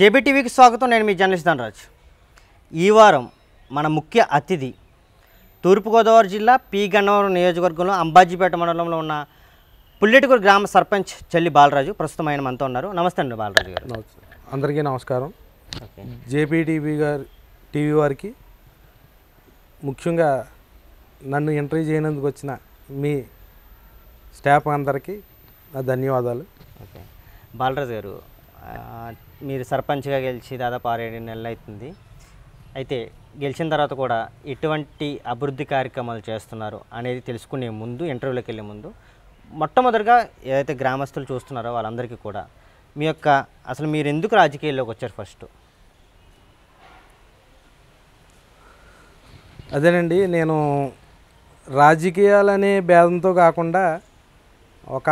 జేబీటీవీకి స్వాగతం నేను మీ జర్నలిస్ట్ ధనరాజ్ ఈ వారం మన ముఖ్య అతిథి తూర్పుగోదావరి జిల్లా పి గన్నవరం నియోజకవర్గంలో అంబాజీపేట మండలంలో ఉన్న పుల్లెటకూరు గ్రామ సర్పంచ్ చెల్లి బాలరాజు ప్రస్తుతం ఆయన మనతో ఉన్నారు నమస్తే అండి బాలరాజు గారు అందరికీ నమస్కారం జేపీటీవీ గారు టీవీ వారికి ముఖ్యంగా నన్ను ఎంట్రీ చేయనందుకు వచ్చిన మీ స్టాఫ్ అందరికీ నా ధన్యవాదాలు బాలరాజు గారు మీరు సర్పంచ్గా గెలిచి దాదాపు ఆరు ఏడు నెలలు అవుతుంది అయితే గెలిచిన తర్వాత కూడా ఎటువంటి అభివృద్ధి కార్యక్రమాలు చేస్తున్నారు అనేది తెలుసుకునే ముందు ఇంటర్వ్యూలోకి వెళ్ళే ముందు మొట్టమొదటిగా ఏదైతే గ్రామస్తులు చూస్తున్నారో వాళ్ళందరికీ కూడా మీ యొక్క అసలు మీరు ఎందుకు రాజకీయాల్లోకి వచ్చారు ఫస్ట్ అదేనండి నేను రాజకీయాలనే భేదంతో కాకుండా ఒక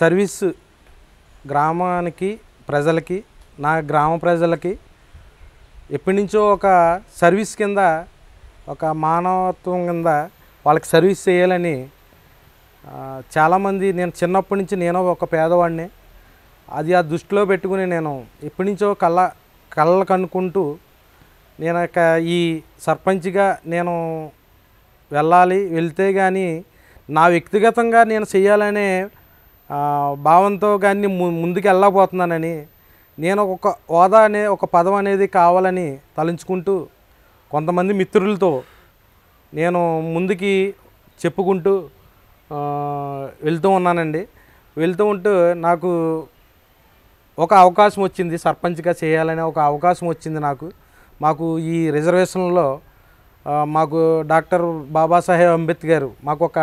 సర్వీస్ గ్రామానికి ప్రజలకి నా గ్రామ ప్రజలకి ఎప్పటి నుంచో ఒక సర్వీస్ కింద ఒక మానవత్వం కింద వాళ్ళకి సర్వీస్ చేయాలని చాలామంది నేను చిన్నప్పటి నుంచి నేను ఒక పేదవాడిని అది ఆ దృష్టిలో పెట్టుకుని నేను ఎప్పటి నుంచో కళ్ళ కళ్ళలు కనుక్కుంటూ నేను ఈ సర్పంచ్గా నేను వెళ్ళాలి వెళ్తే కానీ నా వ్యక్తిగతంగా నేను చేయాలనే భావంతో కానీ ముందుకు వెళ్ళకపోతున్నానని నేను ఒక హోదా అనే ఒక పదం అనేది కావాలని తలంచుకుంటూ కొంతమంది మిత్రులతో నేను ముందుకి చెప్పుకుంటూ వెళ్తూ ఉన్నానండి వెళ్తూ ఉంటూ నాకు ఒక అవకాశం వచ్చింది సర్పంచ్గా చేయాలనే ఒక అవకాశం వచ్చింది నాకు మాకు ఈ రిజర్వేషన్లో మాకు డాక్టర్ బాబాసాహెబ్ అంబేద్కర్ మాకు ఒక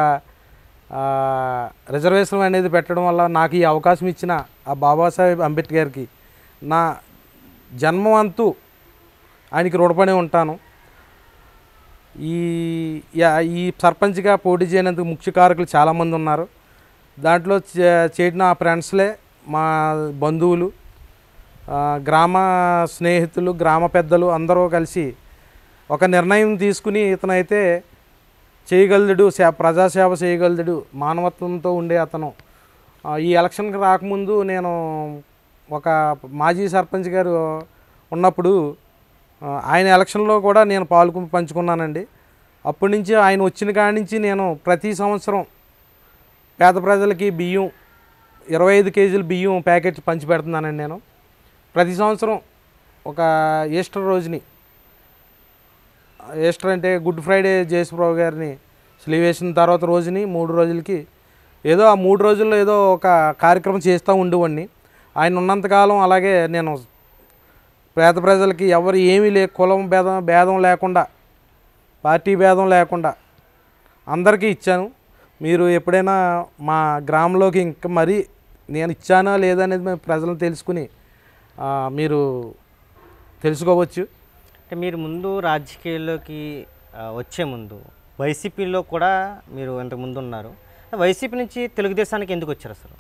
రిజర్వేషన్ అనేది పెట్టడం వల్ల నాకు ఈ అవకాశం ఇచ్చిన ఆ బాబాసాహెబ్ అంబేద్కర్కి నా జన్మవంతు ఆయనకి రుణపడి ఉంటాను ఈ ఈ సర్పంచ్గా పోటీ చేయనందుకు ముఖ్య కారకులు చాలామంది ఉన్నారు దాంట్లో చేరిన ఆ ఫ్రెండ్స్లే మా బంధువులు గ్రామ స్నేహితులు గ్రామ పెద్దలు అందరూ కలిసి ఒక నిర్ణయం తీసుకుని ఇతనైతే చేయగలడు ప్రజాసేవ చేయగలడు మానవత్వంతో ఉండే అతను ఈ ఎలక్షన్కి రాకముందు నేను ఒక మాజీ సర్పంచ్ గారు ఉన్నప్పుడు ఆయన ఎలక్షన్లో కూడా నేను పాలు పంచుకున్నానండి అప్పటి నుంచి ఆయన వచ్చిన కాడి నుంచి నేను ప్రతి సంవత్సరం పేద ప్రజలకి బియ్యం ఇరవై ఐదు కేజీలు బియ్యం ప్యాకెట్ పంచి పెడుతున్నానండి నేను ప్రతి సంవత్సరం ఒక ఈస్టర్ రోజుని ఈస్టర్ అంటే గుడ్ ఫ్రైడే జయసుప్రభు గారిని స్లీవ్ వేసిన తర్వాత రోజుని మూడు రోజులకి ఏదో ఆ మూడు రోజుల్లో ఏదో ఒక కార్యక్రమం చేస్తూ ఉండేవాడిని ఆయన ఉన్నంతకాలం అలాగే నేను పేద ప్రజలకి ఎవరు ఏమీ లే కులం భేదం భేదం లేకుండా పార్టీ భేదం లేకుండా అందరికీ ఇచ్చాను మీరు ఎప్పుడైనా మా గ్రామంలోకి ఇంకా మరీ నేను ఇచ్చానా అనేది మేము ప్రజలను తెలుసుకుని మీరు తెలుసుకోవచ్చు అంటే మీరు ముందు రాజకీయాల్లోకి వచ్చే ముందు వైసీపీలో కూడా మీరు ఇంతకుముందు ఉన్నారు వైసీపీ నుంచి తెలుగుదేశానికి ఎందుకు వచ్చారు అసలు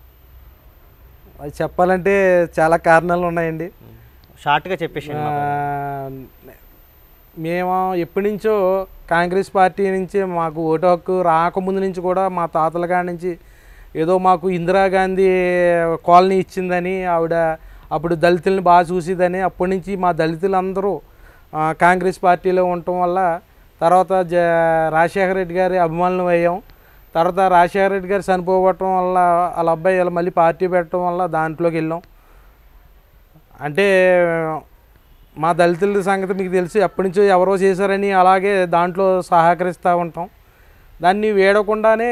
అది చెప్పాలంటే చాలా కారణాలు ఉన్నాయండి షార్ట్గా చెప్పేసి మేము ఎప్పటి నుంచో కాంగ్రెస్ పార్టీ నుంచి మాకు ఓటు హక్కు రాకముందు నుంచి కూడా మా తాతల కాడి నుంచి ఏదో మాకు ఇందిరాగాంధీ కాలనీ ఇచ్చిందని ఆవిడ అప్పుడు దళితులను బాగా చూసేదని అప్పటి నుంచి మా దళితులందరూ కాంగ్రెస్ పార్టీలో ఉండటం వల్ల తర్వాత జ రాజశేఖర రెడ్డి గారి అభిమానులు అయ్యాం తర్వాత రాజశేఖర రెడ్డి గారు చనిపోవటం వల్ల వాళ్ళ అబ్బాయి ఇలా మళ్ళీ పార్టీ పెట్టడం వల్ల దాంట్లోకి వెళ్ళాం అంటే మా దళితుల సంగతి మీకు తెలుసు ఎప్పటి నుంచో ఎవరో చేశారని అలాగే దాంట్లో సహకరిస్తూ ఉంటాం దాన్ని వేడకుండానే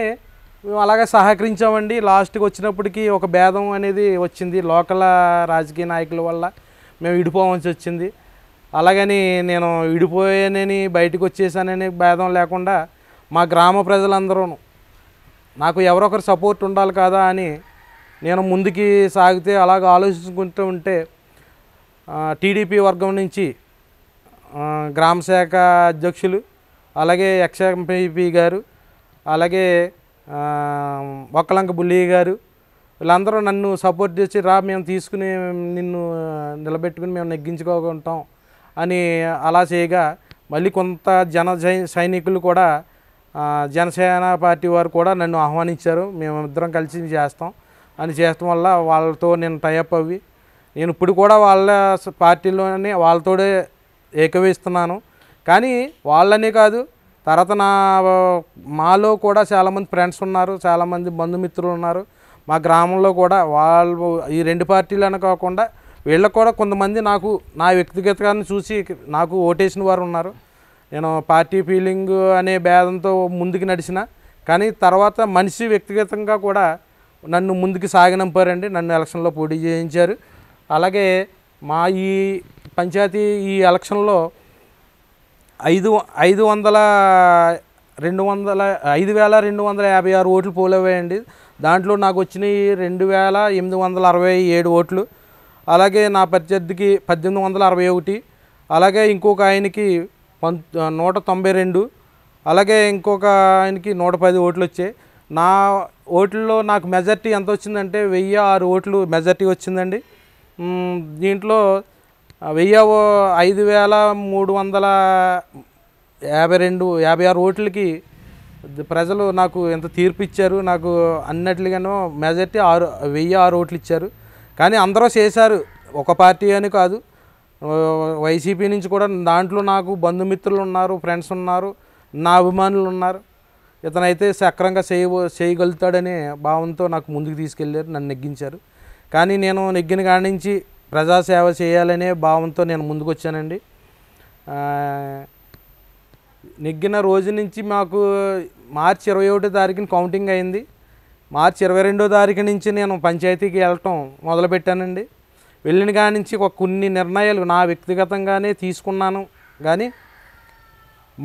మేము అలాగే సహకరించామండి లాస్ట్కి వచ్చినప్పటికీ ఒక భేదం అనేది వచ్చింది లోకల్ రాజకీయ నాయకుల వల్ల మేము విడిపోవాల్సి వచ్చింది అలాగని నేను విడిపోయానని బయటకు వచ్చేసానని భేదం లేకుండా మా గ్రామ ప్రజలందరూ నాకు ఎవరొకరు సపోర్ట్ ఉండాలి కదా అని నేను ముందుకి సాగితే అలాగ ఆలోచించుకుంటూ ఉంటే టీడీపీ వర్గం నుంచి గ్రామ శాఖ అధ్యక్షులు అలాగే ఎక్స్ గారు అలాగే ఒక్కలంక బుల్లి గారు వీళ్ళందరూ నన్ను సపోర్ట్ చేసి రా మేము తీసుకుని నిన్ను నిలబెట్టుకుని మేము నెగ్గించుకోకుంటాం అని అలా చేయగా మళ్ళీ కొంత జన సైనికులు కూడా జనసేన పార్టీ వారు కూడా నన్ను ఆహ్వానించారు మేమిద్దరం కలిసి చేస్తాం అని చేయటం వల్ల వాళ్ళతో నేను టైఅప్ అవి నేను ఇప్పుడు కూడా వాళ్ళ పార్టీలోనే వాళ్ళతోడే ఏకవిస్తున్నాను కానీ వాళ్ళనే కాదు తర్వాత నా మాలో కూడా చాలామంది ఫ్రెండ్స్ ఉన్నారు చాలామంది బంధుమిత్రులు ఉన్నారు మా గ్రామంలో కూడా వాళ్ళు ఈ రెండు పార్టీలను కాకుండా వీళ్ళకు కూడా కొంతమంది నాకు నా వ్యక్తిగతంగా చూసి నాకు ఓటేసిన వారు ఉన్నారు నేను పార్టీ ఫీలింగ్ అనే భేదంతో ముందుకు నడిచిన కానీ తర్వాత మనిషి వ్యక్తిగతంగా కూడా నన్ను ముందుకు సాగనంపారండి నన్ను ఎలక్షన్లో పోటీ చేయించారు అలాగే మా ఈ పంచాయతీ ఈ ఎలక్షన్లో ఐదు ఐదు వందల రెండు వందల ఐదు వేల రెండు వందల యాభై ఆరు ఓట్లు పోలేవేయండి దాంట్లో నాకు వచ్చినాయి రెండు వేల ఎనిమిది వందల అరవై ఏడు ఓట్లు అలాగే నా ప్రత్యర్థికి పద్దెనిమిది వందల అరవై ఒకటి అలాగే ఇంకొక ఆయనకి నూట తొంభై రెండు అలాగే ఇంకొక ఆయనకి నూట పది ఓట్లు వచ్చాయి నా ఓట్లలో నాకు మెజార్టీ ఎంత వచ్చిందంటే వెయ్యి ఆరు ఓట్లు మెజార్టీ వచ్చిందండి దీంట్లో వెయ్యి ఐదు వేల మూడు వందల యాభై రెండు యాభై ఆరు ఓట్లకి ప్రజలు నాకు ఎంత తీర్పు ఇచ్చారు నాకు అన్నట్లుగానో మెజార్టీ ఆరు వెయ్యి ఆరు ఓట్లు ఇచ్చారు కానీ అందరూ చేశారు ఒక పార్టీ అని కాదు వైసీపీ నుంచి కూడా దాంట్లో నాకు బంధుమిత్రులు ఉన్నారు ఫ్రెండ్స్ ఉన్నారు నా అభిమానులు ఉన్నారు ఇతనైతే సక్రంగా చేయ చేయగలుగుతాడనే భావంతో నాకు ముందుకు తీసుకెళ్ళారు నన్ను నెగ్గించారు కానీ నేను నెగ్గిన కాడి నుంచి ప్రజాసేవ చేయాలనే భావంతో నేను ముందుకు వచ్చానండి నెగ్గిన రోజు నుంచి మాకు మార్చి ఇరవై ఒకటో తారీఖున కౌంటింగ్ అయింది మార్చి ఇరవై రెండో తారీఖు నుంచి నేను పంచాయతీకి వెళ్ళటం మొదలుపెట్టానండి వెళ్ళిన కాడి నుంచి ఒక కొన్ని నిర్ణయాలు నా వ్యక్తిగతంగానే తీసుకున్నాను కానీ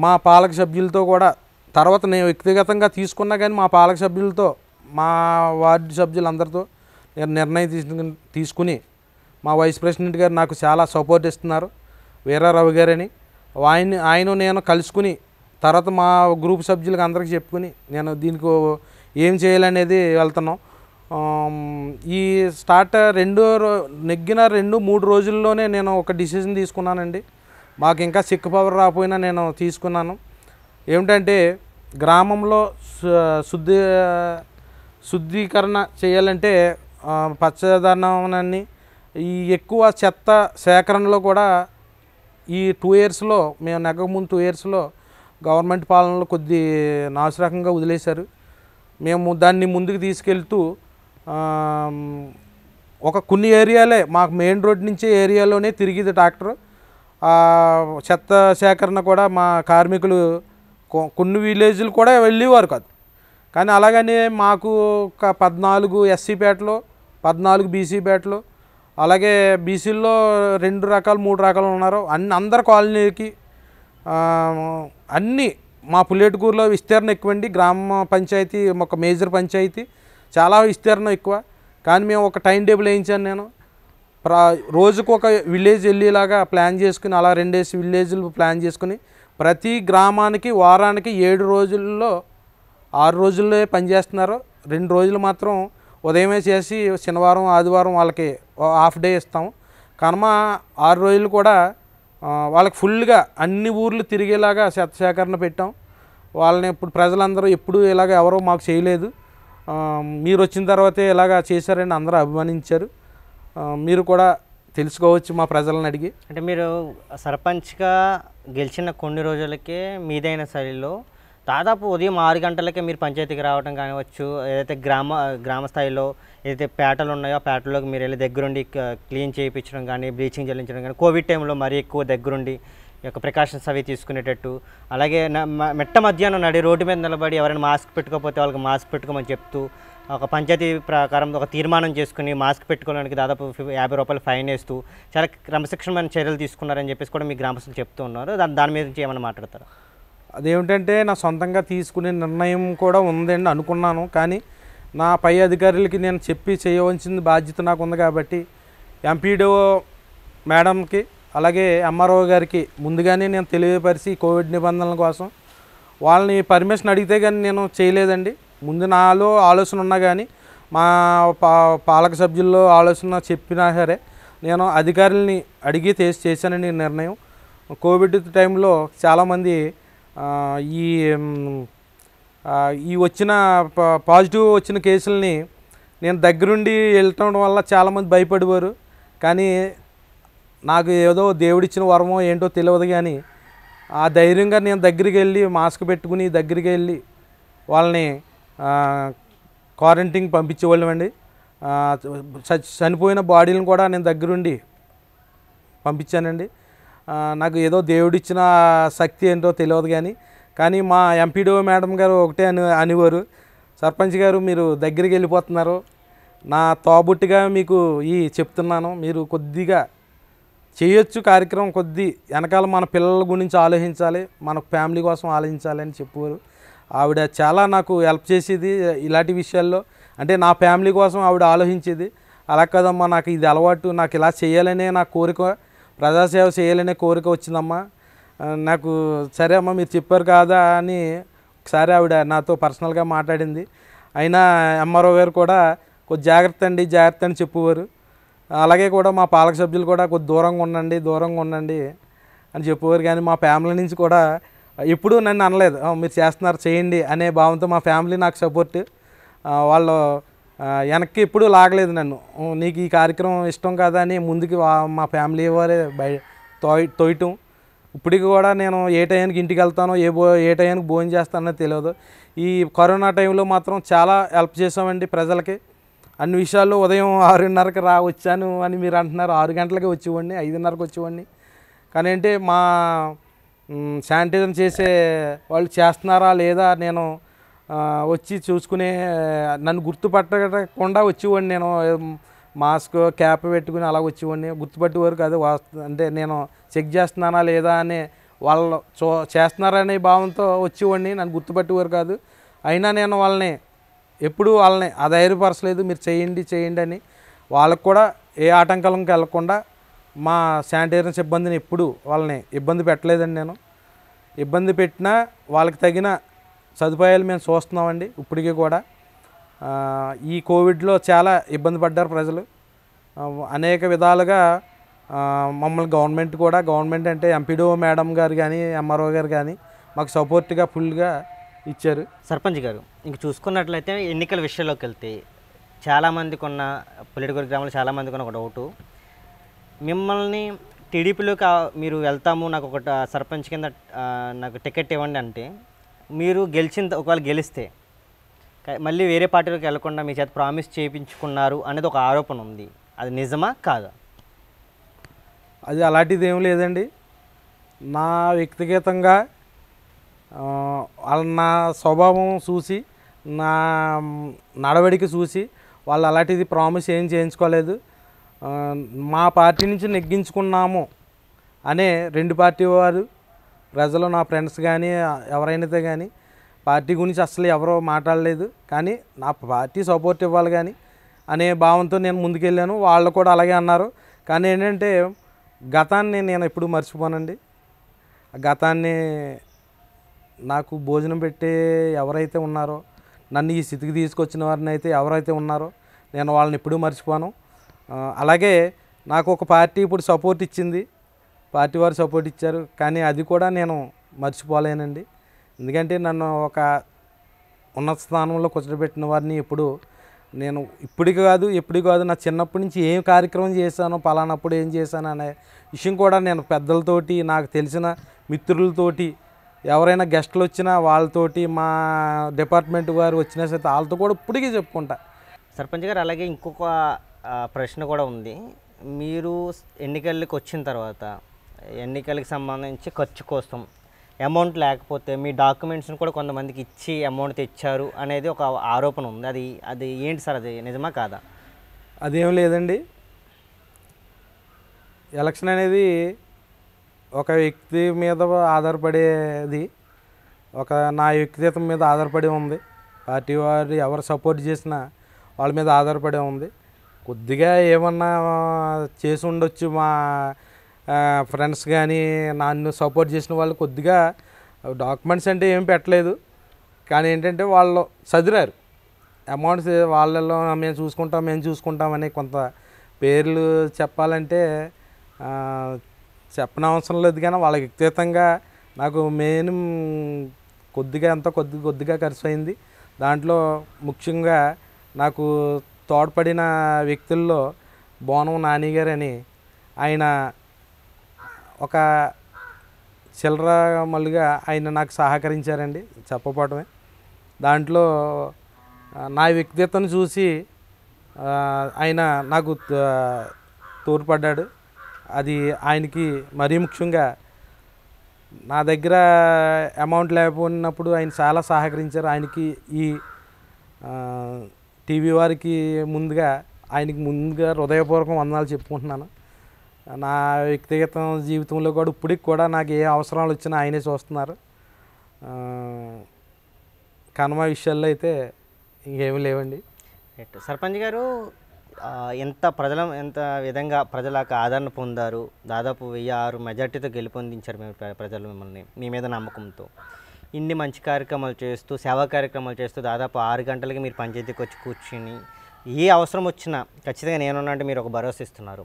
మా పాలక సభ్యులతో కూడా తర్వాత నేను వ్యక్తిగతంగా తీసుకున్నా కానీ మా పాలక సభ్యులతో మా వార్డు సభ్యులందరితో నేను నిర్ణయం తీసుకు తీసుకుని మా వైస్ ప్రెసిడెంట్ గారు నాకు చాలా సపోర్ట్ ఇస్తున్నారు వీరారావు గారని ఆయన ఆయన నేను కలుసుకుని తర్వాత మా గ్రూప్ సభ్యులకు అందరికీ చెప్పుకుని నేను దీనికి ఏం చేయాలనేది వెళ్తున్నాం ఈ స్టార్ట్ రెండు నెగ్గిన రెండు మూడు రోజుల్లోనే నేను ఒక డిసిజన్ తీసుకున్నానండి మాకు ఇంకా సిక్ పవర్ రాకపోయినా నేను తీసుకున్నాను ఏమిటంటే గ్రామంలో శుద్ధి శుద్ధీకరణ చేయాలంటే పచ్చదనాన్ని ఈ ఎక్కువ చెత్త సేకరణలో కూడా ఈ టూ ఇయర్స్లో మేము నెగ్గక టూ ఇయర్స్లో గవర్నమెంట్ పాలనలో కొద్ది నాశరకంగా వదిలేశారు మేము దాన్ని ముందుకు తీసుకెళ్తూ ఒక కొన్ని ఏరియాలే మాకు మెయిన్ రోడ్ నుంచి ఏరియాలోనే తిరిగింది ట్రాక్టర్ చెత్త సేకరణ కూడా మా కార్మికులు కొన్ని విలేజ్లు కూడా వెళ్ళేవారు కాదు కానీ అలాగని మాకు ఒక పద్నాలుగు ఎస్సీపేటలు పద్నాలుగు బీసీపేటలు అలాగే బీసీల్లో రెండు రకాలు మూడు రకాలు ఉన్నారు అన్ని అందరు కాలనీకి అన్నీ మా పులేటుకూరులో విస్తీర్ణ ఎక్కువండి గ్రామ పంచాయతీ ఒక మేజర్ పంచాయతీ చాలా విస్తీర్ణం ఎక్కువ కానీ మేము ఒక టైం టేబుల్ వేయించాను నేను ప్రా రోజుకు ఒక విలేజ్ వెళ్ళేలాగా ప్లాన్ చేసుకుని అలా రెండేసి విలేజ్లు ప్లాన్ చేసుకుని ప్రతి గ్రామానికి వారానికి ఏడు రోజుల్లో ఆరు రోజుల్లో పనిచేస్తున్నారు రెండు రోజులు మాత్రం ఉదయమే చేసి శనివారం ఆదివారం వాళ్ళకి హాఫ్ డే ఇస్తాం కనుమ ఆరు రోజులు కూడా వాళ్ళకి ఫుల్గా అన్ని ఊర్లు తిరిగేలాగా శత సేకరణ పెట్టాం వాళ్ళని ఇప్పుడు ప్రజలందరూ ఎప్పుడు ఇలాగ ఎవరో మాకు చేయలేదు మీరు వచ్చిన తర్వాతే ఇలాగా చేశారని అందరూ అభిమానించారు మీరు కూడా తెలుసుకోవచ్చు మా ప్రజలను అడిగి అంటే మీరు సర్పంచ్గా గెలిచిన కొన్ని రోజులకే మీదైన శైలిలో దాదాపు ఉదయం ఆరు గంటలకే మీరు పంచాయతీకి రావడం కానివచ్చు ఏదైతే గ్రామ గ్రామ స్థాయిలో ఏదైతే పేటలు ఉన్నాయో ఆ పేటలోకి మీరు వెళ్ళి దగ్గరుండి క్లీన్ చేయించడం కానీ బ్లీచింగ్ చెల్లించడం కానీ కోవిడ్ టైంలో మరీ ఎక్కువ దగ్గరుండి యొక్క ప్రికాషన్స్ అవి తీసుకునేటట్టు అలాగే మెట్ట మధ్యాహ్నం నడి రోడ్డు మీద నిలబడి ఎవరైనా మాస్క్ పెట్టుకోకపోతే వాళ్ళకి మాస్క్ పెట్టుకోమని చెప్తూ ఒక పంచాయతీ ప్రకారం ఒక తీర్మానం చేసుకుని మాస్క్ పెట్టుకోవడానికి దాదాపు యాభై రూపాయలు ఫైన్ వేస్తూ చాలా క్రమశిక్షణమైన చర్యలు తీసుకున్నారని చెప్పేసి కూడా మీ గ్రామస్తులు చెప్తూ ఉన్నారు దాని దాని మీద నుంచి ఏమైనా మాట్లాడతారు అదేమిటంటే నా సొంతంగా తీసుకునే నిర్ణయం కూడా ఉందండి అనుకున్నాను కానీ నా పై అధికారులకి నేను చెప్పి చేయవలసిన బాధ్యత నాకు ఉంది కాబట్టి ఎంపీడీఓ మేడంకి అలాగే ఎంఆర్ఓ గారికి ముందుగానే నేను తెలియపరిచి కోవిడ్ నిబంధనల కోసం వాళ్ళని పర్మిషన్ అడిగితే కానీ నేను చేయలేదండి ముందు నాలో ఆలోచన ఉన్నా కానీ మా పాలక సభ్యుల్లో ఆలోచన చెప్పినా సరే నేను అధికారుల్ని అడిగి చేసి చేశానండి నిర్ణయం కోవిడ్ టైంలో చాలామంది ఈ ఈ వచ్చిన పాజిటివ్ వచ్చిన కేసుల్ని నేను దగ్గరుండి వెళ్ళటం వల్ల చాలామంది భయపడేవారు కానీ నాకు ఏదో దేవుడిచ్చిన వరమో ఏంటో తెలియదు కానీ ఆ ధైర్యంగా నేను దగ్గరికి వెళ్ళి మాస్క్ పెట్టుకుని దగ్గరికి వెళ్ళి వాళ్ళని క్వారంటైన్ పంపించేవాళ్ళమండి చనిపోయిన బాడీలను కూడా నేను దగ్గరుండి పంపించానండి నాకు ఏదో దేవుడిచ్చిన శక్తి ఏంటో తెలియదు కానీ కానీ మా ఎంపీడీఓ మేడం గారు ఒకటే అని అనివారు సర్పంచ్ గారు మీరు దగ్గరికి వెళ్ళిపోతున్నారు నా తోబుట్టుగా మీకు ఈ చెప్తున్నాను మీరు కొద్దిగా చేయొచ్చు కార్యక్రమం కొద్ది వెనకాల మన పిల్లల గురించి ఆలోచించాలి మన ఫ్యామిలీ కోసం ఆలోచించాలి అని చెప్పేవారు ఆవిడ చాలా నాకు హెల్ప్ చేసేది ఇలాంటి విషయాల్లో అంటే నా ఫ్యామిలీ కోసం ఆవిడ ఆలోచించేది అలా కదమ్మా నాకు ఇది అలవాటు నాకు ఇలా చేయాలనే నా కోరిక ప్రజాసేవ చేయాలనే కోరిక వచ్చిందమ్మా నాకు సరే అమ్మా మీరు చెప్పారు కాదా అని ఒకసారి ఆవిడ నాతో పర్సనల్గా మాట్లాడింది అయినా ఎంఆర్ఓ గారు కూడా కొద్ది జాగ్రత్త అండి జాగ్రత్త అని చెప్పేవారు అలాగే కూడా మా పాలక సభ్యులు కూడా కొద్ది దూరంగా ఉండండి దూరంగా ఉండండి అని చెప్పేవారు కానీ మా ఫ్యామిలీ నుంచి కూడా ఎప్పుడూ నన్ను అనలేదు మీరు చేస్తున్నారు చేయండి అనే భావంతో మా ఫ్యామిలీ నాకు సపోర్ట్ వాళ్ళు వెనక్కి ఎప్పుడూ లాగలేదు నన్ను నీకు ఈ కార్యక్రమం ఇష్టం కదా అని ముందుకి మా ఫ్యామిలీ వారే బయ తోయ్ తోయటం ఇప్పటికి కూడా నేను ఏ టైంకి ఇంటికి వెళ్తానో ఏ బో ఏ టైంకి భోజనం చేస్తానో తెలియదు ఈ కరోనా టైంలో మాత్రం చాలా హెల్ప్ చేసామండి ప్రజలకి అన్ని విషయాల్లో ఉదయం ఆరున్నరకు రా వచ్చాను అని మీరు అంటున్నారు ఆరు గంటలకే వచ్చేవాడిని ఐదున్నరకు వచ్చేవాడిని కానీ అంటే మా శానిటైజర్ చేసే వాళ్ళు చేస్తున్నారా లేదా నేను వచ్చి చూసుకునే నన్ను గుర్తుపట్టకుండా వచ్చేవాడిని నేను మాస్క్ క్యాప్ పెట్టుకుని అలా వచ్చేవాడిని గుర్తుపట్టేవారు కాదు అంటే నేను చెక్ చేస్తున్నానా లేదా అని వాళ్ళు చో చేస్తున్నారనే భావంతో వచ్చేవాడిని నన్ను గుర్తుపట్టేవారు కాదు అయినా నేను వాళ్ళని ఎప్పుడు వాళ్ళని అధైర్యపరచలేదు మీరు చేయండి చేయండి అని వాళ్ళకు కూడా ఏ ఆటంకాలంకి వెళ్లకుండా మా శానిటైజర్ సిబ్బందిని ఎప్పుడు వాళ్ళని ఇబ్బంది పెట్టలేదండి నేను ఇబ్బంది పెట్టినా వాళ్ళకి తగిన సదుపాయాలు మేము చూస్తున్నామండి ఇప్పటికీ కూడా ఈ కోవిడ్లో చాలా ఇబ్బంది పడ్డారు ప్రజలు అనేక విధాలుగా మమ్మల్ని గవర్నమెంట్ కూడా గవర్నమెంట్ అంటే ఎంపీడీఓ మేడం గారు కానీ ఎంఆర్ఓ గారు కానీ మాకు సపోర్ట్గా ఫుల్గా ఇచ్చారు సర్పంచ్ గారు ఇంక చూసుకున్నట్లయితే ఎన్నికల విషయంలోకి వెళ్తే చాలామందికి ఉన్న పల్లెటూరు గ్రామంలో చాలామందికి ఉన్న ఒక డౌటు మిమ్మల్ని టీడీపీలోకి మీరు వెళ్తాము నాకు ఒక సర్పంచ్ కింద నాకు టికెట్ ఇవ్వండి అంటే మీరు గెలిచిన ఒకవేళ గెలిస్తే మళ్ళీ వేరే పార్టీలోకి వెళ్లకుండా మీ చేత ప్రామిస్ చేయించుకున్నారు అనేది ఒక ఆరోపణ ఉంది అది నిజమా కాదా అది అలాంటిది ఏం లేదండి నా వ్యక్తిగతంగా వాళ్ళ నా స్వభావం చూసి నా నడవడికి చూసి వాళ్ళు అలాంటిది ప్రామిస్ ఏం చేయించుకోలేదు మా పార్టీ నుంచి నెగ్గించుకున్నాము అనే రెండు పార్టీ వారు ప్రజలు నా ఫ్రెండ్స్ కానీ ఎవరైనాతో కానీ పార్టీ గురించి అసలు ఎవరో మాట్లాడలేదు కానీ నా పార్టీ సపోర్ట్ ఇవ్వాలి కానీ అనే భావంతో నేను ముందుకెళ్ళాను వాళ్ళు కూడా అలాగే అన్నారు కానీ ఏంటంటే గతాన్ని నేను ఎప్పుడు మర్చిపోనండి గతాన్ని నాకు భోజనం పెట్టే ఎవరైతే ఉన్నారో నన్ను ఈ స్థితికి తీసుకొచ్చిన వారిని అయితే ఎవరైతే ఉన్నారో నేను వాళ్ళని ఎప్పుడూ మర్చిపోను అలాగే నాకు ఒక పార్టీ ఇప్పుడు సపోర్ట్ ఇచ్చింది పార్టీ వారు సపోర్ట్ ఇచ్చారు కానీ అది కూడా నేను మర్చిపోలేనండి ఎందుకంటే నన్ను ఒక ఉన్నత స్థానంలో కూర్చోబెట్టిన వారిని ఎప్పుడు నేను ఇప్పటికి కాదు ఎప్పుడు కాదు నా చిన్నప్పటి నుంచి ఏం కార్యక్రమం చేశాను పలానప్పుడు ఏం చేశాను అనే విషయం కూడా నేను పెద్దలతోటి నాకు తెలిసిన మిత్రులతోటి ఎవరైనా గెస్ట్లు వచ్చినా వాళ్ళతోటి మా డిపార్ట్మెంట్ వారు వచ్చినా సరే వాళ్ళతో కూడా ఇప్పటికీ చెప్పుకుంటా సర్పంచ్ గారు అలాగే ఇంకొక ప్రశ్న కూడా ఉంది మీరు ఎన్నికలకు వచ్చిన తర్వాత ఎన్నికలకు సంబంధించి ఖర్చు కోసం అమౌంట్ లేకపోతే మీ డాక్యుమెంట్స్ని కూడా కొంతమందికి ఇచ్చి అమౌంట్ తెచ్చారు అనేది ఒక ఆరోపణ ఉంది అది అది ఏంటి సార్ అది నిజమా కాదా అదేం లేదండి ఎలక్షన్ అనేది ఒక వ్యక్తి మీద ఆధారపడేది ఒక నా వ్యక్తిత్వం మీద ఆధారపడి ఉంది పార్టీ వారు ఎవరు సపోర్ట్ చేసినా వాళ్ళ మీద ఆధారపడి ఉంది కొద్దిగా ఏమన్నా చేసి ఉండొచ్చు మా ఫ్రెండ్స్ కానీ నన్ను సపోర్ట్ చేసిన వాళ్ళు కొద్దిగా డాక్యుమెంట్స్ అంటే ఏం పెట్టలేదు కానీ ఏంటంటే వాళ్ళు చదిరారు అమౌంట్స్ వాళ్ళలో మేము చూసుకుంటాం మేము చూసుకుంటామని కొంత పేర్లు చెప్పాలంటే చెప్పనవసరం లేదు కానీ వాళ్ళ వ్యక్తిగతంగా నాకు మెయిన్ కొద్దిగా ఎంత కొద్ది కొద్దిగా ఖర్చు అయింది దాంట్లో ముఖ్యంగా నాకు తోడ్పడిన వ్యక్తుల్లో బోనం నాని గారని ఆయన ఒక చిల్లర మళ్ళుగా ఆయన నాకు సహకరించారండి చెప్పపోవటమే దాంట్లో నా వ్యక్తిత్వం చూసి ఆయన నాకు తోడ్పడ్డాడు అది ఆయనకి మరీ ముఖ్యంగా నా దగ్గర అమౌంట్ లేకపోయినప్పుడు ఆయన చాలా సహకరించారు ఆయనకి ఈ టీవీ వారికి ముందుగా ఆయనకి ముందుగా హృదయపూర్వకం వందనాలు చెప్పుకుంటున్నాను నా వ్యక్తిగత జీవితంలో కూడా ఇప్పటికి కూడా నాకు ఏ అవసరాలు వచ్చినా ఆయనే చూస్తున్నారు కనుమ విషయాల్లో అయితే ఇంకేమీ లేవండి సర్పంచ్ గారు ఎంత ప్రజల ఎంత విధంగా ప్రజలకు ఆదరణ పొందారు దాదాపు వెయ్యి ఆరు మెజార్టీతో గెలుపొందించారు మేము ప్రజలు మిమ్మల్ని మీ మీద నమ్మకంతో ఇన్ని మంచి కార్యక్రమాలు చేస్తూ సేవా కార్యక్రమాలు చేస్తూ దాదాపు ఆరు గంటలకి మీరు పంచాయతీకి వచ్చి కూర్చుని ఏ అవసరం వచ్చినా ఖచ్చితంగా నేనున్నంటే మీరు ఒక భరోసా ఇస్తున్నారు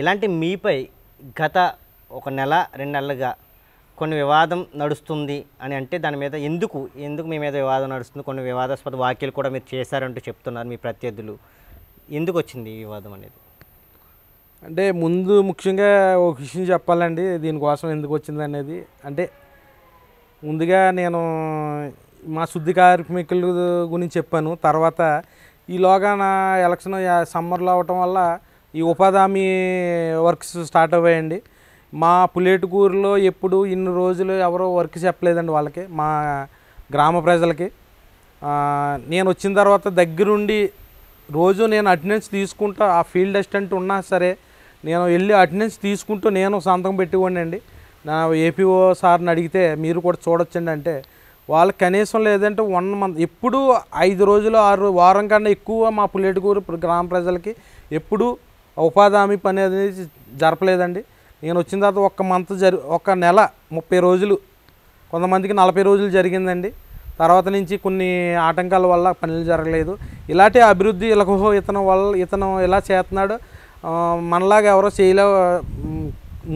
ఇలాంటి మీపై గత ఒక నెల రెండు నెలలుగా కొన్ని వివాదం నడుస్తుంది అని అంటే దాని మీద ఎందుకు ఎందుకు మీ మీద వివాదం నడుస్తుంది కొన్ని వివాదాస్పద వ్యాఖ్యలు కూడా మీరు చేశారంటూ చెప్తున్నారు మీ ప్రత్యర్థులు ఎందుకు వచ్చింది ఈ వివాదం అనేది అంటే ముందు ముఖ్యంగా ఒక విషయం చెప్పాలండి దీనికోసం ఎందుకు వచ్చింది అనేది అంటే ముందుగా నేను మా శుద్ధి కార్మికుల గురించి చెప్పాను తర్వాత ఈలోగా నా ఎలక్షన్ సమ్మర్లో అవటం వల్ల ఈ ఉపాధి హామీ వర్క్స్ స్టార్ట్ అయ్యాయండి మా పులేటుకూరులో ఎప్పుడు ఇన్ని రోజులు ఎవరో వర్క్ చెప్పలేదండి వాళ్ళకి మా గ్రామ ప్రజలకి నేను వచ్చిన తర్వాత దగ్గరుండి రోజు నేను అటెండెన్స్ తీసుకుంటూ ఆ ఫీల్డ్ అసిస్టెంట్ ఉన్నా సరే నేను వెళ్ళి అటెండెన్స్ తీసుకుంటూ నేను సంతకం పెట్టుకోండి నా ఏపీఓ సార్ని అడిగితే మీరు కూడా చూడొచ్చండి అంటే వాళ్ళు కనీసం లేదంటే వన్ మంత్ ఎప్పుడు ఐదు రోజులు ఆరు వారం కన్నా ఎక్కువ మా పులేటుకూరు గ్రామ ప్రజలకి ఎప్పుడు ఉపాధి హామీ పని అనేది జరపలేదండి నేను వచ్చిన తర్వాత ఒక్క మంత్ జరి ఒక నెల ముప్పై రోజులు కొంతమందికి నలభై రోజులు జరిగిందండి తర్వాత నుంచి కొన్ని ఆటంకాల వల్ల పనులు జరగలేదు ఇలాంటి అభివృద్ధి ఇలాగో ఇతను వల్ల ఇతను ఇలా చేస్తున్నాడు మనలాగా ఎవరో చేయలే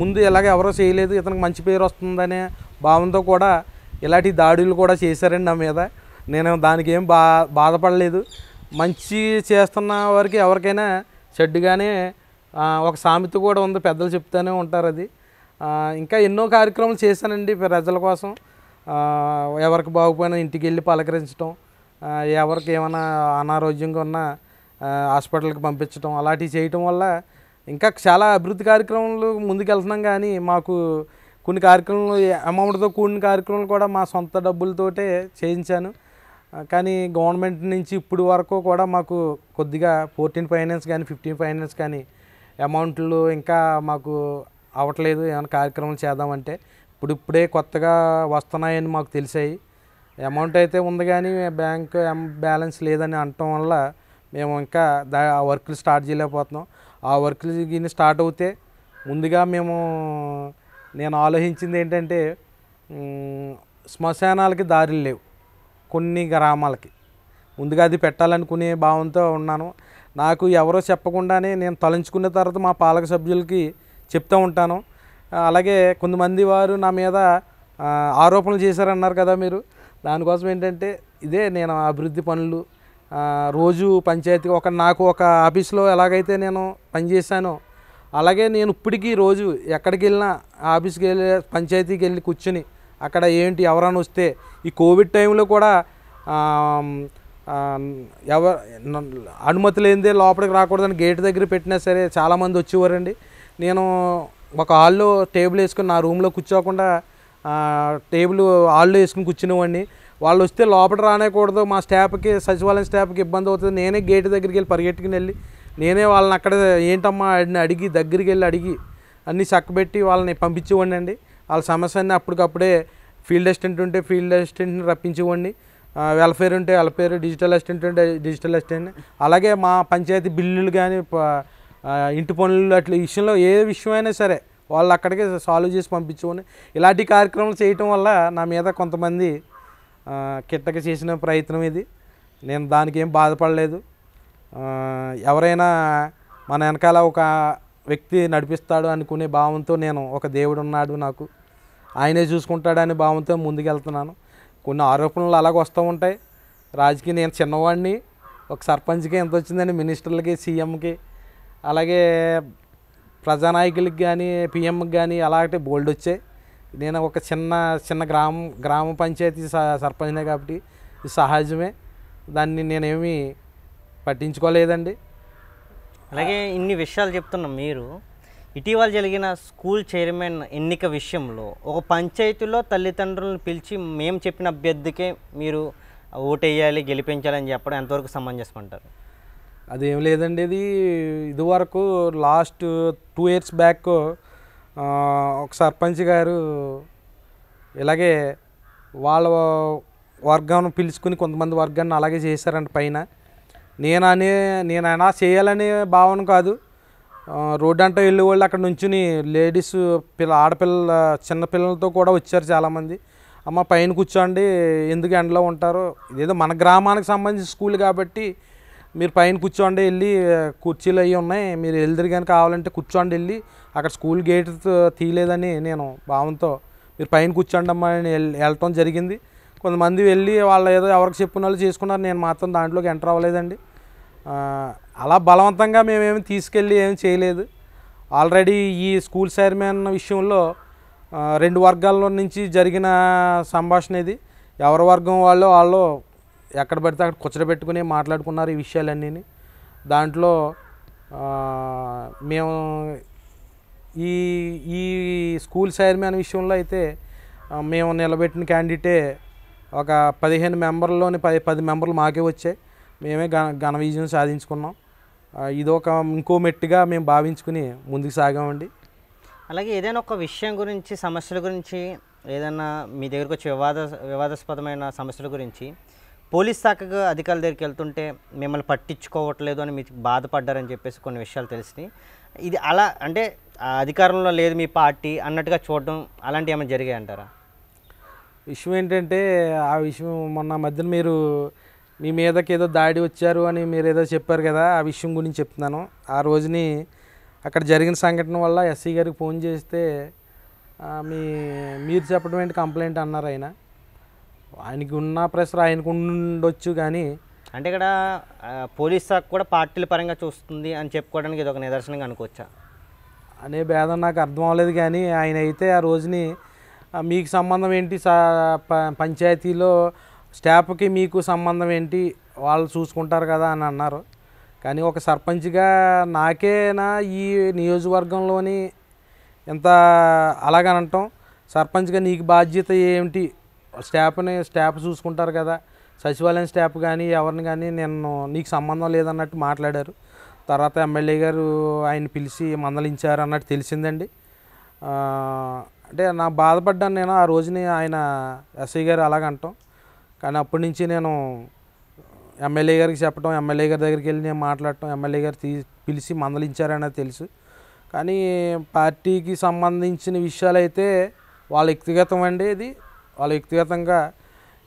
ముందు ఇలాగ ఎవరో చేయలేదు ఇతనికి మంచి పేరు వస్తుందనే భావంతో కూడా ఇలాంటి దాడులు కూడా చేశారండి నా మీద నేను దానికి ఏం బా బాధపడలేదు మంచి చేస్తున్న వారికి ఎవరికైనా చెడ్డుగానే ఒక సామెత కూడా ఉంది పెద్దలు చెప్తూనే ఉంటారు అది ఇంకా ఎన్నో కార్యక్రమాలు చేశానండి ప్రజల కోసం ఎవరికి బాగుపోయినా ఇంటికి వెళ్ళి పలకరించడం ఎవరికి ఏమైనా అనారోగ్యంగా ఉన్న హాస్పిటల్కి పంపించడం అలాంటివి చేయటం వల్ల ఇంకా చాలా అభివృద్ధి కార్యక్రమాలు ముందుకెళ్తున్నాం కానీ మాకు కొన్ని కార్యక్రమాలు అమౌంట్తో కూడిన కార్యక్రమాలు కూడా మా సొంత డబ్బులతోటే చేయించాను కానీ గవర్నమెంట్ నుంచి ఇప్పుడు వరకు కూడా మాకు కొద్దిగా ఫోర్టీన్ ఫైనాన్స్ కానీ ఫిఫ్టీన్ ఫైనాన్స్ కానీ అమౌంట్లు ఇంకా మాకు అవ్వట్లేదు ఏమైనా కార్యక్రమాలు చేద్దామంటే ఇప్పుడిప్పుడే కొత్తగా వస్తున్నాయని మాకు తెలిసాయి అమౌంట్ అయితే ఉంది కానీ బ్యాంక్ బ్యాలెన్స్ లేదని అనటం వల్ల మేము ఇంకా దా ఆ వర్క్లు స్టార్ట్ చేయలేకపోతున్నాం ఆ వర్క్లు గిన్ని స్టార్ట్ అవుతే ముందుగా మేము నేను ఆలోచించింది ఏంటంటే శ్మశానాలకి దారులు లేవు కొన్ని గ్రామాలకి ముందుగా అది పెట్టాలనుకునే భావంతో ఉన్నాను నాకు ఎవరో చెప్పకుండానే నేను తలంచుకున్న తర్వాత మా పాలక సభ్యులకి చెప్తూ ఉంటాను అలాగే కొంతమంది వారు నా మీద ఆరోపణలు చేశారన్నారు కదా మీరు దానికోసం ఏంటంటే ఇదే నేను అభివృద్ధి పనులు రోజు పంచాయతీ ఒక నాకు ఒక ఆఫీస్లో ఎలాగైతే నేను పనిచేశానో అలాగే నేను ఇప్పటికీ రోజు ఎక్కడికి వెళ్ళినా ఆఫీస్కి వెళ్ళి పంచాయతీకి వెళ్ళి కూర్చుని అక్కడ ఏంటి ఎవరైనా వస్తే ఈ కోవిడ్ టైంలో కూడా ఎవర అనుమతి లేనిదే లోపలికి రాకూడదని గేట్ దగ్గర పెట్టినా సరే చాలామంది వచ్చేవారండి నేను ఒక హాల్లో టేబుల్ వేసుకుని నా రూమ్లో కూర్చోకుండా టేబుల్ హాల్లో వేసుకుని కూర్చునేవాడిని వాళ్ళు వస్తే లోపల రానేకూడదు మా స్టాఫ్కి సచివాలయం స్టాఫ్కి ఇబ్బంది అవుతుంది నేనే గేట్ దగ్గరికి వెళ్ళి పరిగెట్టుకుని వెళ్ళి నేనే వాళ్ళని అక్కడ ఏంటమ్మా అడిగి దగ్గరికి వెళ్ళి అడిగి అన్నీ చక్కబెట్టి వాళ్ళని పంపించేవాడిని అండి వాళ్ళ సమస్యని అప్పటికప్పుడే ఫీల్డ్ అసిస్టెంట్ ఉంటే ఫీల్డ్ అసిస్టెంట్ని రప్పించేవాడిని వెల్ఫేర్ ఉంటే వెల్ఫేర్ డిజిటల్ అసిస్టెంట్ ఉంటే డిజిటల్ అసిస్టెంట్ అలాగే మా పంచాయతీ బిల్లులు కానీ ఇంటి పనులు అట్లా విషయంలో ఏ విషయమైనా సరే వాళ్ళు అక్కడికే సాల్వ్ చేసి పంపించుకొని ఇలాంటి కార్యక్రమాలు చేయటం వల్ల నా మీద కొంతమంది కిట్టక చేసిన ప్రయత్నం ఇది నేను దానికి ఏం బాధపడలేదు ఎవరైనా మన వెనకాల ఒక వ్యక్తి నడిపిస్తాడు అనుకునే భావంతో నేను ఒక దేవుడు ఉన్నాడు నాకు ఆయనే చూసుకుంటాడనే భావంతో ముందుకెళ్తున్నాను కొన్ని ఆరోపణలు అలాగ వస్తూ ఉంటాయి రాజకీయ నేను చిన్నవాడిని ఒక సర్పంచ్కి ఎంత వచ్చిందని మినిస్టర్లకి సీఎంకి అలాగే ప్రజానాయకులకి కానీ పిఎంకి కానీ అలాగే బోల్డ్ వచ్చాయి నేను ఒక చిన్న చిన్న గ్రామ గ్రామ పంచాయతీ సర్పంచ్నే కాబట్టి ఇది సహజమే దాన్ని నేనేమి పట్టించుకోలేదండి అలాగే ఇన్ని విషయాలు చెప్తున్న మీరు ఇటీవల జరిగిన స్కూల్ చైర్మన్ ఎన్నిక విషయంలో ఒక పంచాయతీలో తల్లిదండ్రులను పిలిచి మేము చెప్పిన అభ్యర్థికే మీరు ఓటేయాలి అని చెప్పడం ఎంతవరకు సమంజసం అంటారు అదేం లేదండి ఇది ఇదివరకు లాస్ట్ టూ ఇయర్స్ బ్యాక్ ఒక సర్పంచ్ గారు ఇలాగే వాళ్ళ వర్గాన్ని పిలుచుకుని కొంతమంది వర్గాన్ని అలాగే చేశారంట పైన నేను అనే చేయాలనే భావన కాదు రోడ్డు అంటే వెళ్ళే వాళ్ళు అక్కడ నుంచుని లేడీస్ పిల్ల ఆడపిల్ల చిన్నపిల్లలతో కూడా వచ్చారు చాలామంది అమ్మ పైన కూర్చోండి ఎందుకు ఎండలో ఉంటారు ఇదేదో మన గ్రామానికి సంబంధించిన స్కూల్ కాబట్టి మీరు పైన కూర్చోండి వెళ్ళి కుర్చీలు అవి ఉన్నాయి మీరు ఎల్దిరి కనుక కావాలంటే కూర్చోండి వెళ్ళి అక్కడ స్కూల్ గేట్ తీయలేదని నేను భావంతో మీరు పైన కూర్చోండి అమ్మా అని వెళ్ళటం జరిగింది కొంతమంది వెళ్ళి వాళ్ళు ఏదో ఎవరికి చెప్పిన వాళ్ళు చేసుకున్నారు నేను మాత్రం దాంట్లోకి ఎంటర్ అవ్వలేదండి అలా బలవంతంగా మేమేమి తీసుకెళ్ళి ఏమి చేయలేదు ఆల్రెడీ ఈ స్కూల్ చైర్మన్ విషయంలో రెండు వర్గాల నుంచి జరిగిన సంభాషణ ఇది ఎవరి వర్గం వాళ్ళు వాళ్ళు ఎక్కడ పడితే అక్కడ కూర్చోబెట్టుకుని మాట్లాడుకున్నారు ఈ విషయాలన్నీ దాంట్లో మేము ఈ ఈ స్కూల్ చైర్మన్ విషయంలో అయితే మేము నిలబెట్టిన క్యాండిడేటే ఒక పదిహేను మెంబర్లోని పది పది మెంబర్లు మాకే వచ్చాయి మేమే ఘన ఘన విజయం సాధించుకున్నాం ఇది ఒక ఇంకో మెట్టుగా మేము భావించుకుని ముందుకు సాగామండి అలాగే ఏదైనా ఒక విషయం గురించి సమస్యల గురించి ఏదైనా మీ దగ్గరకు వచ్చే వివాద వివాదాస్పదమైన సమస్యల గురించి పోలీస్ శాఖకు అధికారుల దగ్గరికి వెళ్తుంటే మిమ్మల్ని పట్టించుకోవట్లేదు అని మీకు బాధపడ్డారని చెప్పేసి కొన్ని విషయాలు తెలిసినాయి ఇది అలా అంటే అధికారంలో లేదు మీ పార్టీ అన్నట్టుగా చూడడం అలాంటివి ఏమైనా జరిగాయి అంటారా విషయం ఏంటంటే ఆ విషయం మొన్న మధ్యన మీరు మీ మీదకి ఏదో దాడి వచ్చారు అని మీరు ఏదో చెప్పారు కదా ఆ విషయం గురించి చెప్తున్నాను ఆ రోజుని అక్కడ జరిగిన సంఘటన వల్ల ఎస్సీ గారికి ఫోన్ చేస్తే మీ మీరు చెప్పడం ఏంటి కంప్లైంట్ అన్నారు ఆయన ఆయనకి ఉన్న ప్రెషర్ ఆయనకు ఉండొచ్చు కానీ అంటే ఇక్కడ పోలీస్ శాఖ కూడా పార్టీల పరంగా చూస్తుంది అని చెప్పుకోవడానికి ఇది ఒక నిదర్శనంగా అనుకోవచ్చా అనే భేదం నాకు అర్థం అవ్వలేదు కానీ ఆయన అయితే ఆ రోజుని మీకు సంబంధం ఏంటి పంచాయతీలో స్టాఫ్కి మీకు సంబంధం ఏంటి వాళ్ళు చూసుకుంటారు కదా అని అన్నారు కానీ ఒక సర్పంచ్గా నాకేనా ఈ నియోజకవర్గంలోని ఎంత అలాగనంటాం సర్పంచ్గా నీకు బాధ్యత ఏమిటి స్టాఫ్ని స్టాఫ్ చూసుకుంటారు కదా సచివాలయం స్టాఫ్ కానీ ఎవరిని కానీ నేను నీకు సంబంధం లేదన్నట్టు మాట్లాడారు తర్వాత ఎమ్మెల్యే గారు ఆయన పిలిచి మందలించారు అన్నట్టు తెలిసిందండి అంటే నా బాధపడ్డాను నేను ఆ రోజుని ఆయన ఎస్ఐ గారు అలాగంటాం కానీ అప్పటి నుంచి నేను ఎమ్మెల్యే గారికి చెప్పడం ఎమ్మెల్యే గారి దగ్గరికి వెళ్ళి నేను మాట్లాడటం ఎమ్మెల్యే గారు తీ పిలిచి మందలించారనేది తెలుసు కానీ పార్టీకి సంబంధించిన విషయాలు అయితే వాళ్ళ వ్యక్తిగతం అండి ఇది వాళ్ళ వ్యక్తిగతంగా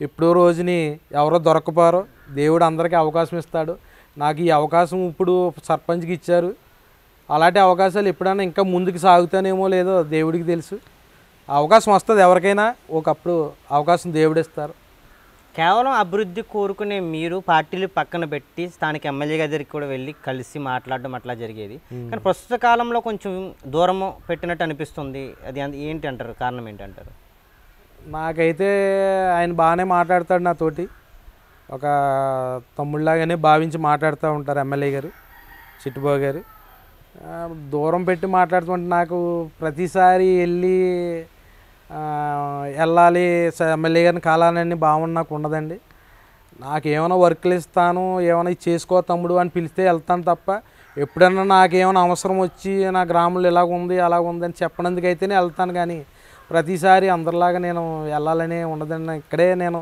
ఎప్పుడో రోజుని ఎవరో దొరకపోరో దేవుడు అందరికీ అవకాశం ఇస్తాడు నాకు ఈ అవకాశం ఇప్పుడు సర్పంచ్కి ఇచ్చారు అలాంటి అవకాశాలు ఎప్పుడైనా ఇంకా ముందుకు సాగుతానేమో లేదో దేవుడికి తెలుసు అవకాశం వస్తుంది ఎవరికైనా ఒకప్పుడు అవకాశం దేవుడు ఇస్తారు కేవలం అభివృద్ధి కోరుకునే మీరు పార్టీలు పక్కన పెట్టి స్థానిక ఎమ్మెల్యే దగ్గరికి కూడా వెళ్ళి కలిసి మాట్లాడడం అట్లా జరిగేది కానీ ప్రస్తుత కాలంలో కొంచెం దూరము పెట్టినట్టు అనిపిస్తుంది అది ఏంటి అంటారు కారణం ఏంటంటారు నాకైతే ఆయన బాగానే మాట్లాడతాడు నాతోటి ఒక తమ్ముళ్ళలాగానే భావించి మాట్లాడుతూ ఉంటారు ఎమ్మెల్యే గారు చిట్టుబాబు గారు దూరం పెట్టి మాట్లాడుతుంటే నాకు ప్రతిసారి వెళ్ళి వెళ్ళాలి ఎమ్మెల్యే గారిని కాలాలని భావన నాకు ఉండదండి నాకు ఏమైనా వర్క్లు ఇస్తాను ఏమైనా చేసుకో తమ్ముడు అని పిలిస్తే వెళ్తాను తప్ప ఎప్పుడన్నా నాకేమైనా అవసరం వచ్చి నా గ్రామంలో ఇలాగ ఉంది అలాగ ఉంది అని అయితేనే వెళ్తాను కానీ ప్రతిసారి అందరిలాగా నేను వెళ్ళాలని ఉండదండి ఇక్కడే నేను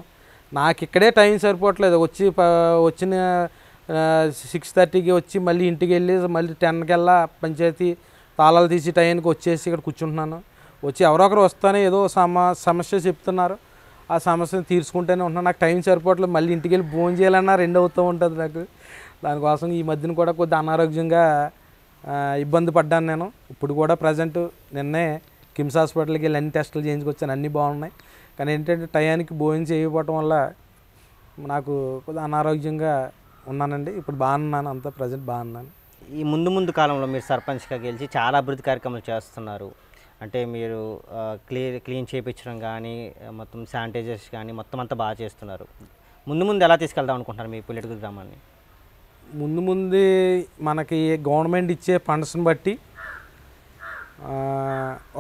నాకు ఇక్కడే టైం సరిపోవట్లేదు వచ్చి వచ్చిన సిక్స్ థర్టీకి వచ్చి మళ్ళీ ఇంటికి వెళ్ళి మళ్ళీ వెళ్ళా పంచాయతీ తాళాలు తీసి టైంకి వచ్చేసి ఇక్కడ కూర్చుంటున్నాను వచ్చి ఎవరో ఒకరు వస్తానే ఏదో సమ సమస్య చెప్తున్నారు ఆ సమస్యను తీర్చుకుంటూనే ఉంటున్నా నాకు టైం సరిపోవట్లేదు మళ్ళీ ఇంటికి వెళ్ళి భోజనం చేయాలన్నా రెండు అవుతూ ఉంటుంది నాకు దానికోసం ఈ మధ్యన కూడా కొద్ది అనారోగ్యంగా ఇబ్బంది పడ్డాను నేను ఇప్పుడు కూడా ప్రజెంట్ నిన్నే కిమ్స్ హాస్పిటల్కి వెళ్ళి అన్ని టెస్టులు చేయించుకొచ్చాను అన్నీ బాగున్నాయి కానీ ఏంటంటే టయానికి భోజనం చేయకపోవటం వల్ల నాకు కొద్దిగా అనారోగ్యంగా ఉన్నానండి ఇప్పుడు బాగున్నాను అంత ప్రజెంట్ బాగున్నాను ఈ ముందు ముందు కాలంలో మీరు సర్పంచ్గా గెలిచి చాలా అభివృద్ధి కార్యక్రమాలు చేస్తున్నారు అంటే మీరు క్లీ క్లీన్ చేయించడం కానీ మొత్తం శానిటైజర్స్ కానీ మొత్తం అంతా బాగా చేస్తున్నారు ముందు ముందు ఎలా తీసుకెళ్దాం అనుకుంటున్నారు మీ పొలిటికల్ గ్రామాన్ని ముందు ముందు మనకి గవర్నమెంట్ ఇచ్చే ఫండ్స్ని బట్టి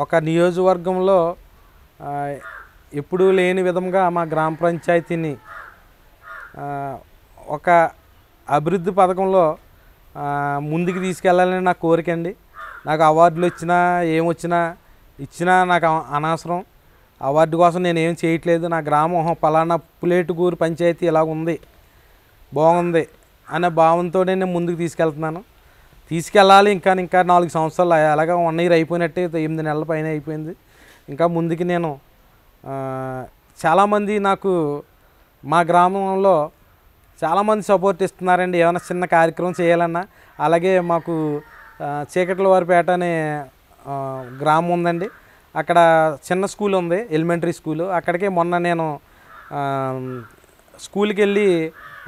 ఒక నియోజకవర్గంలో ఎప్పుడూ లేని విధంగా మా గ్రామ పంచాయతీని ఒక అభివృద్ధి పథకంలో ముందుకు తీసుకెళ్ళాలని నా కోరిక అండి నాకు అవార్డులు వచ్చినా ఏమొచ్చినా ఇచ్చినా నాకు అనవసరం అవార్డు కోసం నేను ఏం చేయట్లేదు నా గ్రామం పలానా పులేటుగూరు పంచాయతీ ఇలా ఉంది బాగుంది అనే భావంతో నేను ముందుకు తీసుకెళ్తున్నాను తీసుకెళ్ళాలి ఇంకా ఇంకా నాలుగు సంవత్సరాలు అలాగా వన్ ఇయర్ అయిపోయినట్టే ఎనిమిది నెలల పైన అయిపోయింది ఇంకా ముందుకి నేను చాలామంది నాకు మా గ్రామంలో చాలామంది సపోర్ట్ ఇస్తున్నారండి ఏమైనా చిన్న కార్యక్రమం చేయాలన్నా అలాగే మాకు చీకట్ల వారిపేట అనే గ్రామం ఉందండి అక్కడ చిన్న స్కూల్ ఉంది ఎలిమెంటరీ స్కూలు అక్కడికి మొన్న నేను స్కూల్కి వెళ్ళి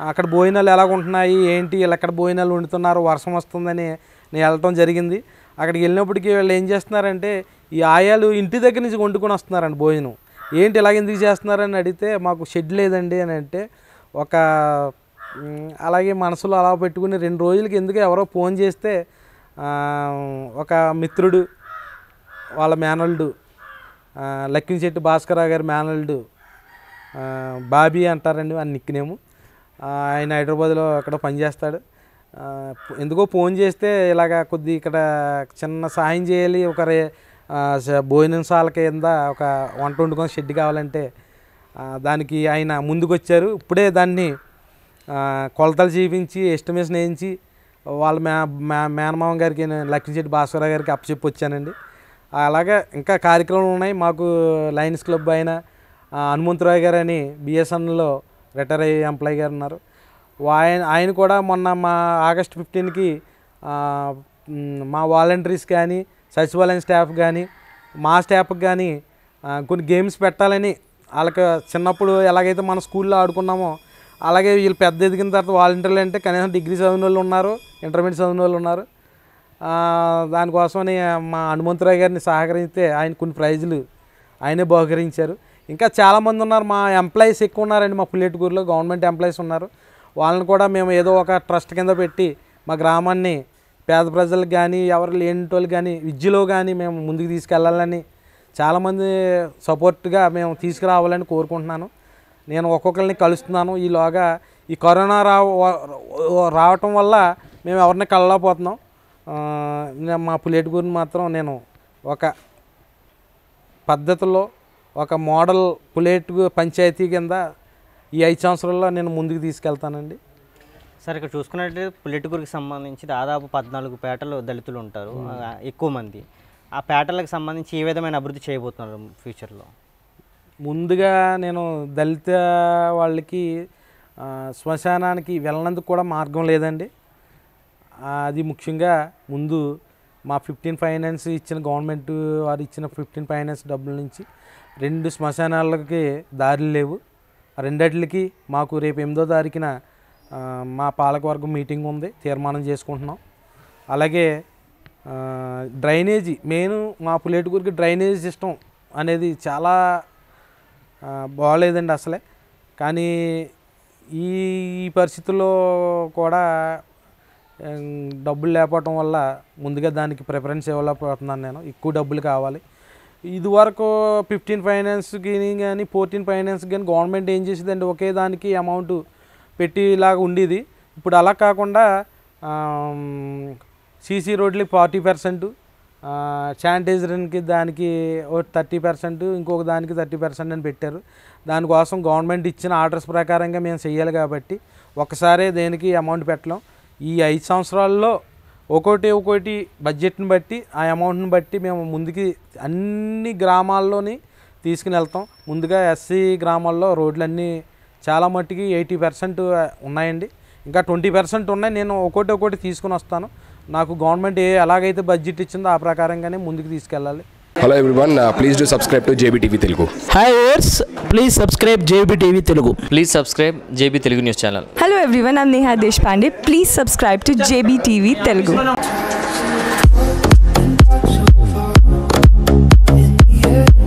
అక్కడ భోజనాలు ఎలా ఉంటున్నాయి ఏంటి వీళ్ళు ఎక్కడ భోజనాలు వండుతున్నారు వర్షం వస్తుందని నేను వెళ్ళటం జరిగింది అక్కడికి వెళ్ళినప్పటికీ వీళ్ళు ఏం చేస్తున్నారంటే ఈ ఆయాలు ఇంటి దగ్గర నుంచి వండుకొని వస్తున్నారండి భోజనం ఏంటి ఇలాగ ఎందుకు చేస్తున్నారని అడిగితే మాకు షెడ్ లేదండి అని అంటే ఒక అలాగే మనసులో అలా పెట్టుకుని రెండు రోజులకి ఎందుకు ఎవరో ఫోన్ చేస్తే ఒక మిత్రుడు వాళ్ళ మేనల్డు లక్కింశెట్టి భాస్కరరావు గారి మేనల్డు బాబీ అంటారండి అని నిక్కినేము ఆయన హైదరాబాద్లో అక్కడ పనిచేస్తాడు ఎందుకో ఫోన్ చేస్తే ఇలాగ కొద్ది ఇక్కడ చిన్న సాయం చేయాలి ఒక భోజనంశాల కింద ఒక వంట వండుకొని షెడ్ కావాలంటే దానికి ఆయన ముందుకొచ్చారు ఇప్పుడే దాన్ని కొలతలు చేయించి ఎస్టిమేషన్ వేయించి వాళ్ళ మే మే మేనమామ గారికి లక్ష్మీశెట్టి భాస్కరరావు గారికి అప్పచెప్పి వచ్చానండి అలాగే ఇంకా కార్యక్రమాలు ఉన్నాయి మాకు లయన్స్ క్లబ్ అయిన హనుమంతరావు గారు అని బిఎస్ఎన్ఎల్లో రిటైర్ అయ్యే ఎంప్లాయీ గారు ఉన్నారు ఆయన ఆయన కూడా మొన్న మా ఆగస్ట్ ఫిఫ్టీన్కి మా వాలంటీర్స్ కానీ సచివాలయం స్టాఫ్ కానీ మా స్టాఫ్కి కానీ కొన్ని గేమ్స్ పెట్టాలని వాళ్ళకి చిన్నప్పుడు ఎలాగైతే మన స్కూల్లో ఆడుకున్నామో అలాగే వీళ్ళు పెద్ద ఎదిగిన తర్వాత వాలంటీర్లు అంటే కనీసం డిగ్రీ చదివిన వాళ్ళు ఉన్నారు ఇంటర్మీడియట్ చదివిన వాళ్ళు ఉన్నారు దానికోసమని మా హనుమంతరావు గారిని సహకరిస్తే ఆయన కొన్ని ప్రైజులు ఆయనే బహుకరించారు ఇంకా చాలామంది ఉన్నారు మా ఎంప్లాయీస్ ఎక్కువ ఉన్నారండి మా పుల్లెటూరులో గవర్నమెంట్ ఎంప్లాయీస్ ఉన్నారు వాళ్ళని కూడా మేము ఏదో ఒక ట్రస్ట్ కింద పెట్టి మా గ్రామాన్ని పేద ప్రజలకు కానీ ఎవరు లేని వాళ్ళు కానీ విద్యలో కానీ మేము ముందుకు తీసుకెళ్ళాలని చాలామంది సపోర్ట్గా మేము తీసుకురావాలని కోరుకుంటున్నాను నేను ఒక్కొక్కరిని కలుస్తున్నాను ఈలోగా ఈ కరోనా రావ రావటం వల్ల మేము ఎవరిని కలలేకపోతున్నాం మా పులేటి గురిని మాత్రం నేను ఒక పద్ధతిలో ఒక మోడల్ ప్లేట్ పంచాయతీ కింద ఈ ఐదు సంవత్సరాల్లో నేను ముందుకు తీసుకెళ్తానండి సార్ ఇక్కడ చూసుకున్నట్లయితే పులిటికూరుకి సంబంధించి దాదాపు పద్నాలుగు పేటలు దళితులు ఉంటారు ఎక్కువ మంది ఆ పేటలకు సంబంధించి ఏ విధమైన అభివృద్ధి చేయబోతున్నారు ఫ్యూచర్లో ముందుగా నేను దళిత వాళ్ళకి శ్మశానానికి వెళ్ళినందుకు కూడా మార్గం లేదండి అది ముఖ్యంగా ముందు మా ఫిఫ్టీన్ ఫైనాన్స్ ఇచ్చిన గవర్నమెంట్ వారు ఇచ్చిన ఫిఫ్టీన్ ఫైనాన్స్ డబ్బుల నుంచి రెండు శ్మశానాలకి దారి లేవు రెండట్లకి మాకు రేపు ఎనిమిదో తారీఖున మా పాలకవర్గం మీటింగ్ ఉంది తీర్మానం చేసుకుంటున్నాం అలాగే డ్రైనేజీ మెయిన్ మా పులేటూరికి డ్రైనేజీ సిస్టమ్ అనేది చాలా బాగలేదండి అసలే కానీ ఈ పరిస్థితుల్లో కూడా డబ్బులు లేకపోవటం వల్ల ముందుగా దానికి ప్రిఫరెన్స్ ఇవ్వలేకపోతున్నాను నేను ఎక్కువ డబ్బులు కావాలి ఇదివరకు ఫిఫ్టీన్ ఫైనాన్స్కి కానీ ఫోర్టీన్ ఫైనాన్స్ కానీ గవర్నమెంట్ ఏం చేసిందండి ఒకే దానికి అమౌంట్ పెట్టేలాగా ఉండేది ఇప్పుడు అలా కాకుండా సీసీ రోడ్లకి ఫార్టీ పర్సెంట్ శానిటైజర్కి దానికి థర్టీ పర్సెంట్ ఇంకొక దానికి థర్టీ పర్సెంట్ అని పెట్టారు దానికోసం గవర్నమెంట్ ఇచ్చిన ఆర్డర్స్ ప్రకారంగా మేము చేయాలి కాబట్టి ఒకసారే దేనికి అమౌంట్ పెట్టలేం ఈ ఐదు సంవత్సరాల్లో ఒకటి ఒకటి బడ్జెట్ని బట్టి ఆ అమౌంట్ని బట్టి మేము ముందుకి అన్ని గ్రామాల్లోని తీసుకుని వెళ్తాం ముందుగా ఎస్సీ గ్రామాల్లో రోడ్లన్నీ చాలా మట్టికి ఎయిటీ పర్సెంట్ ఉన్నాయండి ఇంకా ట్వంటీ పర్సెంట్ ఉన్నాయి నేను ఒకటి ఒకటి తీసుకుని వస్తాను నాకు గవర్నమెంట్ ఏ ఎలాగైతే బడ్జెట్ ఇచ్చిందో ఆ ప్రకారంగానే ముందుకు తీసుకెళ్ళాలి hello everyone please do subscribe to JB TV Telugu hi ఓర్స్ please subscribe JB TV Telugu please subscribe JB Telugu news channel hello everyone I'm Neha Deshpande please subscribe to JB TV Telugu Yeah.